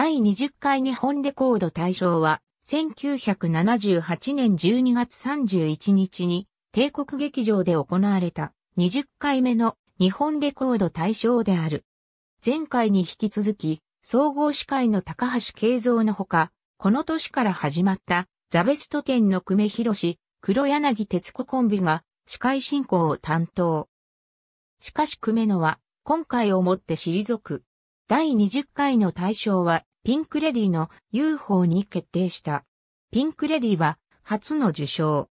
第20回日本レコード大賞は、1978年12月31日に、帝国劇場で行われた20回目の日本レコード大賞である。前回に引き続き、総合司会の高橋慶三のほか、この年から始まったザベスト10の久米宏、黒柳徹子コンビが司会進行を担当。しかし久米野は今回をもって退く。第20回の大賞はピンクレディの UFO に決定した。ピンクレディは初の受賞。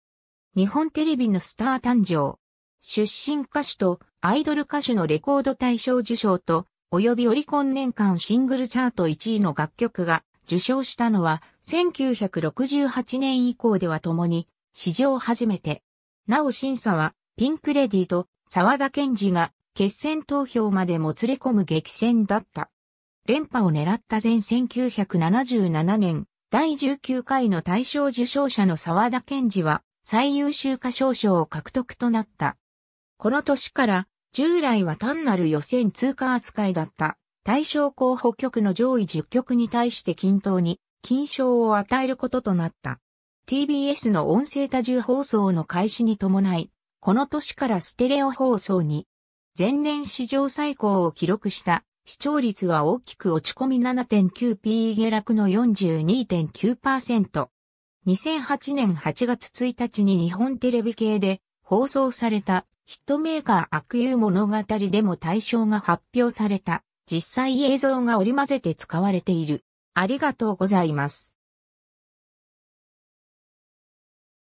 日本テレビのスター誕生。出身歌手とアイドル歌手のレコード大賞受賞と、及びオリコン年間シングルチャート1位の楽曲が受賞したのは1968年以降では共に史上初めて。なお審査はピンクレディと沢田健二が決選投票までもつれ込む激戦だった。連覇を狙った前1977年、第19回の大賞受賞者の沢田健二は最優秀歌唱賞を獲得となった。この年から従来は単なる予選通過扱いだった大賞候補曲の上位10曲に対して均等に金賞を与えることとなった。TBS の音声多重放送の開始に伴い、この年からステレオ放送に前年史上最高を記録した視聴率は大きく落ち込み 7.9P 下落の42.9%。2008年8月1日に日本テレビ系で放送されたヒットメーカー悪友物語でも対象が発表された。実際映像が織り混ぜて使われている。ありがとうございます。